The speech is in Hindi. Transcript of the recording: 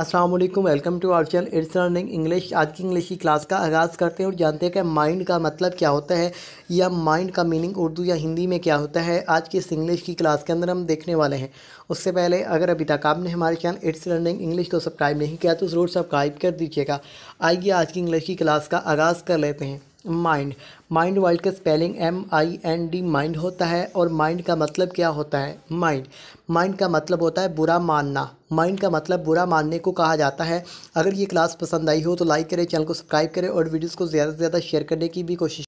Aslam welcome to our channel it's learning English आज की इंग्लिश की क्लास का आगाज़ करते हैं और जानते हैं कि माइंड का मतलब क्या होता है या माइंड का मीनिंग उर्दू या हिंदी में क्या होता है आज की इस इंग्लिश की क्लास के अंदर हम देखने वाले हैं उससे पहले अगर अभी तक आपने हमारे चैनल इट्स लर्निंग इंग्लिश को सब्सक्राइब नहीं किया तो ज़रूर सब्सक्राइब कर दीजिएगा आइए आज की इंग्लिश की क्लास का आगाज़ कर लेते हैं माइंड माइंड वर्ल्ड का spelling M I N D mind होता है और माइंड का मतलब क्या होता है माइंड माइंड का मतलब होता है बुरा मानना माइंड का मतलब बुरा मानने को कहा जाता है अगर ये क्लास पसंद आई हो तो लाइक करें चैनल को सब्सक्राइब करें और वीडियोस को ज़्यादा से ज़्यादा शेयर करने की भी कोशिश